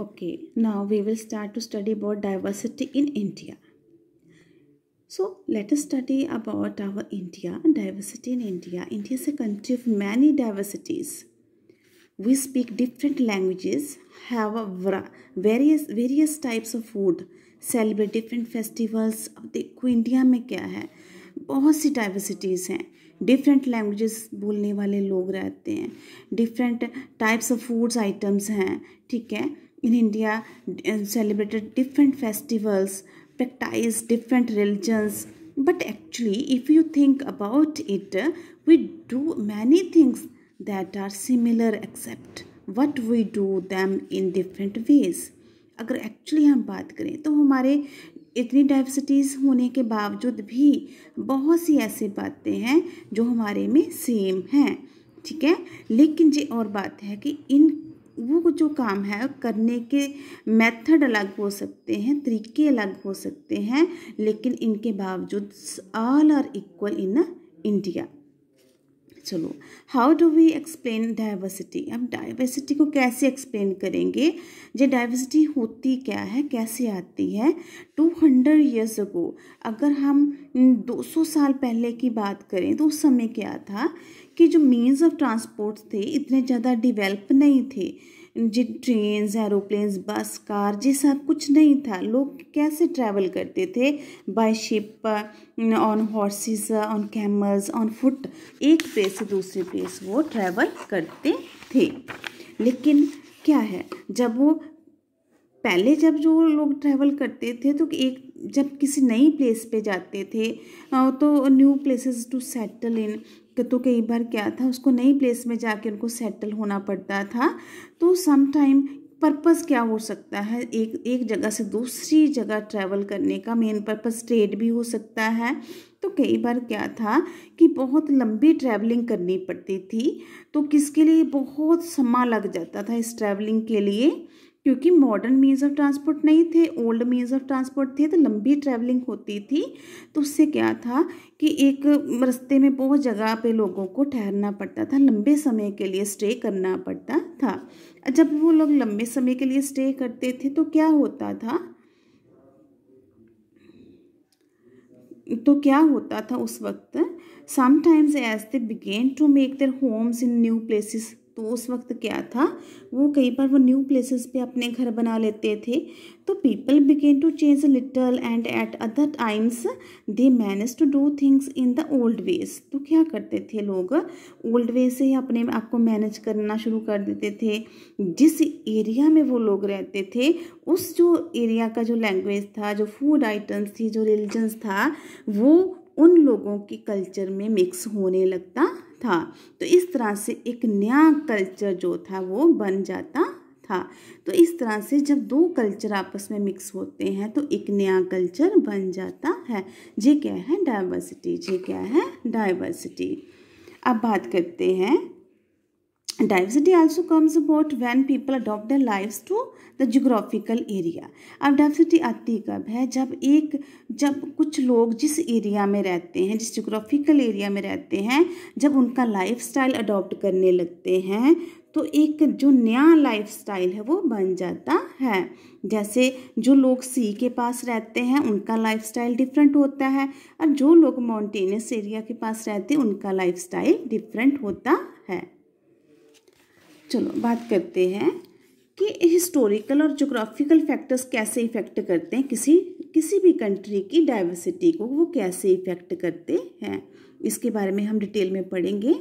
Okay, now we will start to study about diversity in India. So let us study about our India and diversity in India. India is a country of many diversities. We speak different languages, have various various types of food, celebrate different festivals. देखो India में क्या है बहुत सी diversities हैं different languages बोलने वाले लोग रहते हैं different types of foods items हैं ठीक है in india and celebrated different festivals practiced different religions but actually if you think about it we do many things that are similar except what we do them in different ways अगर actually हम बात करें तो हमारे इतनी diversities होने के बावजूद भी बहुत सी ऐसी बातें हैं जो हमारे में सेम हैं ठीक है लेकिन जी और बात है कि इन वो जो काम है करने के मेथड अलग हो सकते हैं तरीके अलग हो सकते हैं लेकिन इनके बावजूद all are equal in India चलो how do we explain diversity अब डाइवर्सिटी को कैसे एक्सप्लेन करेंगे जो डाइवर्सिटी होती क्या है कैसे आती है टू हंड्रेड ईयर्स अगो अगर हम दो सौ साल पहले की बात करें तो उस समय क्या था कि जो मीन्स ऑफ ट्रांसपोर्ट थे इतने ज़्यादा डिवेल्प नहीं थे जी ट्रेन एरोप्लेन्स बस कार ये सब कुछ नहीं था लोग कैसे ट्रैवल करते थे by ship on horses on camels on foot एक प्लेस से दूसरे प्लेस वो ट्रैवल करते थे लेकिन क्या है जब वो पहले जब जो लोग ट्रैवल करते थे तो एक जब किसी नई प्लेस पे जाते थे तो new places to settle in तो कई बार क्या था उसको नई प्लेस में जाके उनको सेटल होना पड़ता था तो सम टाइम पर्पज़ क्या हो सकता है एक एक जगह से दूसरी जगह ट्रैवल करने का मेन पर्पज़ स्टेट भी हो सकता है तो कई बार क्या था कि बहुत लंबी ट्रैवलिंग करनी पड़ती थी तो किसके लिए बहुत समा लग जाता था इस ट्रैवलिंग के लिए क्योंकि मॉडर्न मीन्स ऑफ ट्रांसपोर्ट नहीं थे ओल्ड मीन्स ऑफ ट्रांसपोर्ट थे तो लंबी ट्रैवलिंग होती थी तो उससे क्या था कि एक रस्ते में बहुत जगह पे लोगों को ठहरना पड़ता था लंबे समय के लिए स्टे करना पड़ता था जब वो लोग लंबे समय के लिए स्टे करते थे तो क्या होता था तो क्या होता था उस वक्त sometimes as they begin to make their homes in new places तो उस वक्त क्या था वो कई बार वो न्यू प्लेसेस पे अपने घर बना लेते थे तो people begin to change little and at other times they manage to do things in the old ways तो क्या करते थे लोग ओल्ड वे से ही अपने आप को मैनेज करना शुरू कर देते थे जिस एरिया में वो लोग रहते थे उस जो एरिया का जो लैंग्वेज था जो फूड आइटम्स थी जो रिलीजन्स था वो उन लोगों के कल्चर में मिक्स होने लगता था तो इस तरह से एक नया कल्चर जो था वो बन जाता था तो इस तरह से जब दो कल्चर आपस में मिक्स होते हैं तो एक नया कल्चर बन जाता है ये क्या है डाइवर्सिटी ये क्या है डाइवर्सिटी अब बात करते हैं diversity also comes about when people adopt their lives to the geographical area अब डाइवर्सिटी आती कब है जब एक जब कुछ लोग जिस एरिया में रहते हैं जिस जोग्राफिकल एरिया में रहते हैं जब उनका लाइफ स्टाइल अडॉप्ट करने लगते हैं तो एक जो नया लाइफ स्टाइल है वो बन जाता है जैसे जो लोग सी के पास रहते हैं उनका लाइफ स्टाइल डिफरेंट होता है और जो लोग माउंटेनियस एरिया के पास रहते हैं उनका लाइफ स्टाइल डिफरेंट होता है चलो बात करते हैं कि हिस्टोरिकल और जोग्राफिकल फैक्टर्स कैसे इफ़ेक्ट करते हैं किसी किसी भी कंट्री की डाइवर्सिटी को वो कैसे इफ़ेक्ट करते हैं इसके बारे में हम डिटेल में पढ़ेंगे